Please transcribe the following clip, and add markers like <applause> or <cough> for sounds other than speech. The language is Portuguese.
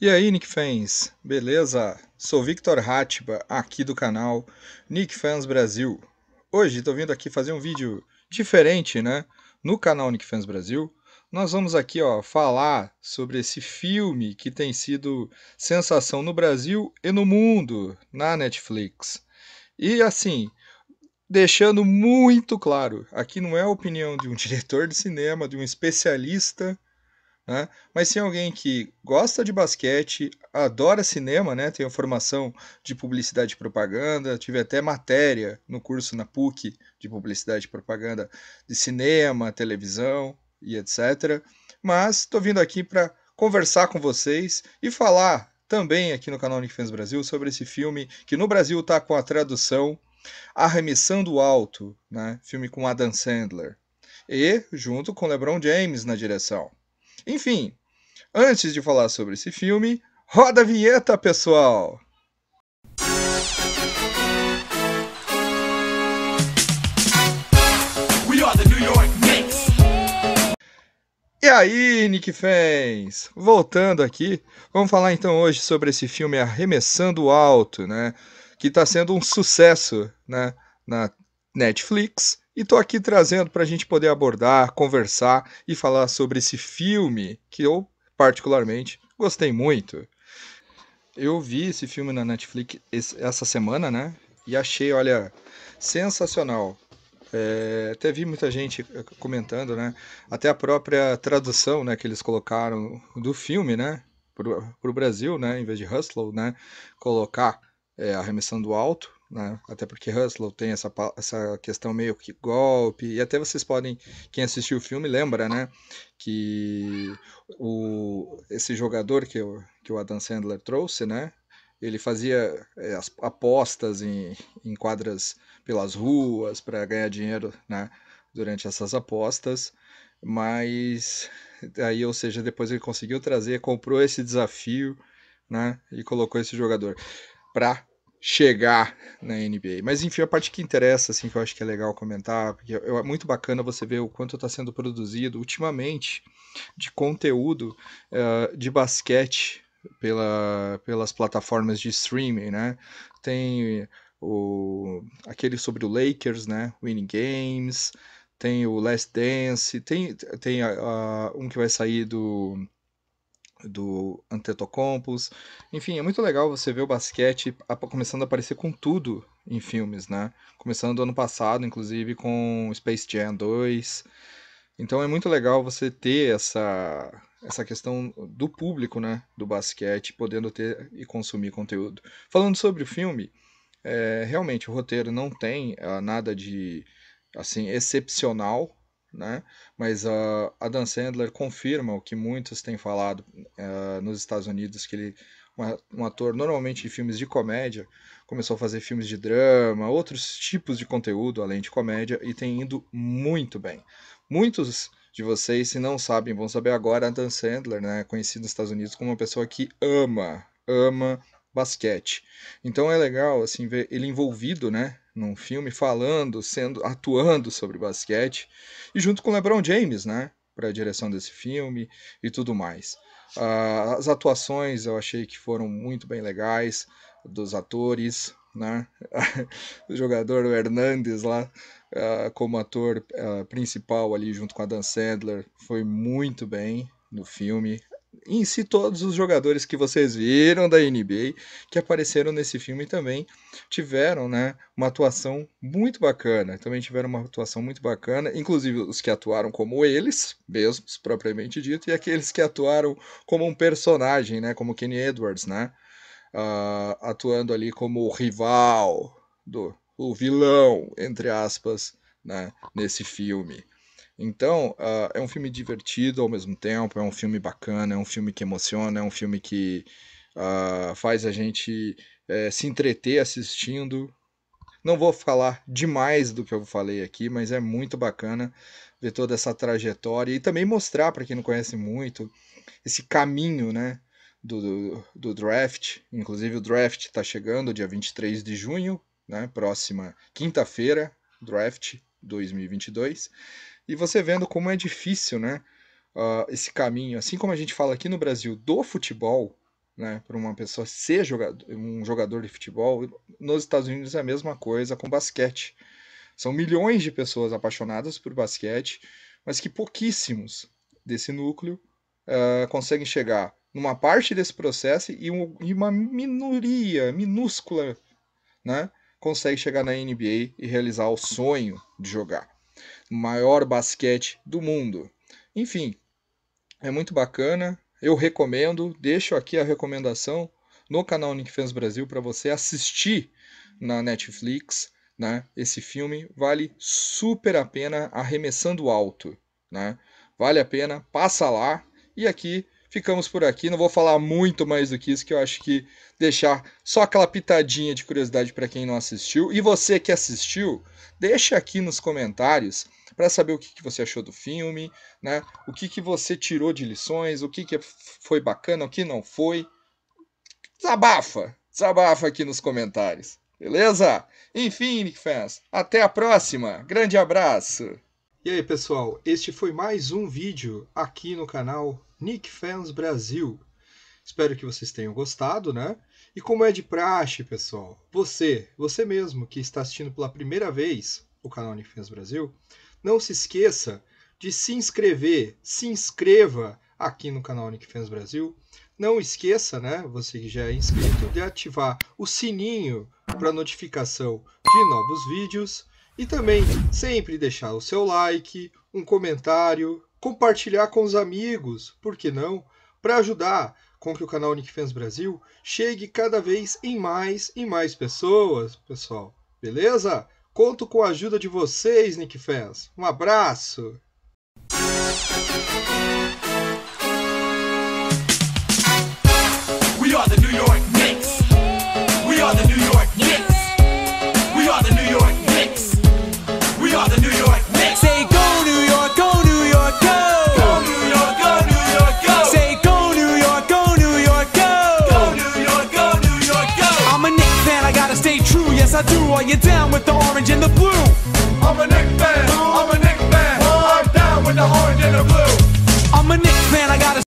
E aí, Nick Fans, beleza? Sou Victor Hatiba, aqui do canal Nick Fans Brasil. Hoje estou vindo aqui fazer um vídeo diferente, né? No canal Nick Fans Brasil, nós vamos aqui ó, falar sobre esse filme que tem sido sensação no Brasil e no mundo, na Netflix. E assim, deixando muito claro, aqui não é a opinião de um <laughs> diretor de cinema, de um especialista né? Mas se alguém que gosta de basquete, adora cinema, né? Tenho formação de publicidade e propaganda, tive até matéria no curso na PUC de publicidade e propaganda de cinema, televisão e etc. Mas estou vindo aqui para conversar com vocês e falar também aqui no canal Nick Fans Brasil sobre esse filme que no Brasil está com a tradução Arremessando Alto, né? Filme com Adam Sandler e junto com LeBron James na direção. Enfim, antes de falar sobre esse filme, roda a vinheta, pessoal! E aí, Nick fans? Voltando aqui, vamos falar então hoje sobre esse filme Arremessando Alto, né? Que está sendo um sucesso né? na Netflix e tô aqui trazendo para a gente poder abordar, conversar e falar sobre esse filme que eu particularmente gostei muito. Eu vi esse filme na Netflix essa semana, né? E achei, olha, sensacional. É, até vi muita gente é, comentando, né? Até a própria tradução, né, que eles colocaram do filme, né, para o Brasil, né, em vez de Hustle, né, colocar é, a remissão do alto, né? Até porque Hustler tem essa, essa questão meio que golpe, e até vocês podem, quem assistiu o filme lembra, né? Que o, esse jogador que, eu, que o Adam Sandler trouxe, né? Ele fazia é, as apostas em, em quadras pelas ruas para ganhar dinheiro, né? Durante essas apostas, mas aí, ou seja, depois ele conseguiu trazer, comprou esse desafio, né? E colocou esse jogador para chegar na NBA. Mas enfim, a parte que interessa, assim, que eu acho que é legal comentar, porque é muito bacana você ver o quanto está sendo produzido ultimamente de conteúdo uh, de basquete pela, pelas plataformas de streaming, né? Tem o, aquele sobre o Lakers, né? Winning Games, tem o Last Dance, tem, tem um que vai sair do do Antetokounmpos. Enfim, é muito legal você ver o basquete começando a aparecer com tudo em filmes, né? Começando ano passado, inclusive, com Space Jam 2. Então é muito legal você ter essa, essa questão do público, né? Do basquete, podendo ter e consumir conteúdo. Falando sobre o filme, é, realmente o roteiro não tem ah, nada de assim excepcional né? Mas uh, Adam Sandler confirma o que muitos têm falado uh, nos Estados Unidos, que ele, um ator normalmente de filmes de comédia, começou a fazer filmes de drama, outros tipos de conteúdo além de comédia, e tem indo muito bem. Muitos de vocês, se não sabem, vão saber agora, Adam Sandler, né, conhecido nos Estados Unidos como uma pessoa que ama, ama basquete. Então é legal assim ver ele envolvido, né, num filme falando, sendo atuando sobre basquete e junto com LeBron James, né, para a direção desse filme e tudo mais. Uh, as atuações eu achei que foram muito bem legais dos atores, né? <laughs> o jogador Hernandes lá uh, como ator uh, principal ali junto com a Dan Sandler foi muito bem no filme em si todos os jogadores que vocês viram da NBA que apareceram nesse filme também tiveram, né, uma atuação muito bacana. Também tiveram uma atuação muito bacana, inclusive os que atuaram como eles mesmos, propriamente dito, e aqueles que atuaram como um personagem, né, como Kenny Edwards, né, uh, atuando ali como o rival do o vilão, entre aspas, né, nesse filme. Então, uh, é um filme divertido ao mesmo tempo, é um filme bacana, é um filme que emociona, é um filme que uh, faz a gente eh, se entreter assistindo. Não vou falar demais do que eu falei aqui, mas é muito bacana ver toda essa trajetória e também mostrar para quem não conhece muito esse caminho, né? Do, do, do draft, inclusive o draft está chegando dia 23 de junho, né, próxima quinta-feira, draft 2022. E você vendo como é difícil, né? Uh, esse caminho, assim como a gente fala aqui no Brasil do futebol, né, para uma pessoa ser jogador, um jogador de futebol, nos Estados Unidos é a mesma coisa com basquete. São milhões de pessoas apaixonadas por basquete, mas que pouquíssimos desse núcleo uh, conseguem chegar numa parte desse processo e, um, e uma minoria minúscula né, consegue chegar na NBA e realizar o sonho de jogar maior basquete do mundo. Enfim, é muito bacana, eu recomendo, deixo aqui a recomendação no canal Nick Fans Brasil para você assistir na Netflix, né? Esse filme vale super a pena arremessando alto, né? Vale a pena, passa lá e aqui ficamos por aqui. Não vou falar muito mais do que isso, que eu acho que deixar só aquela pitadinha de curiosidade para quem não assistiu. E você que assistiu, deixa aqui nos comentários para saber o que, que, você achou do filme, né? O que, que você tirou de lições, o que, que foi bacana, o que não foi. Desabafa! Desabafa aqui nos comentários. Beleza? Enfim, Nick Fans, até a próxima. Grande abraço. E aí, pessoal, este foi mais um vídeo aqui no canal Nick Fans Brasil. Espero que vocês tenham gostado, né? E como é de praxe, pessoal, você, você mesmo que está assistindo pela primeira vez o canal Nick Fans Brasil, não se esqueça de se inscrever, se inscreva aqui no canal Nick Fans Brasil. Não esqueça, né, você que já é inscrito, de ativar o sininho para notificação de novos vídeos e também sempre deixar o seu like, um comentário, compartilhar com os amigos, por que não? Para ajudar com que o canal Nickfans Brasil chegue cada vez em mais e mais pessoas, pessoal. Beleza? Conto com a ajuda de vocês, Nickfans. Um abraço! I do. Are you down with the orange and the blue? I'm a Knicks fan. I'm a Knicks fan. I'm down with the orange and the blue. I'm a Knicks fan. I gotta.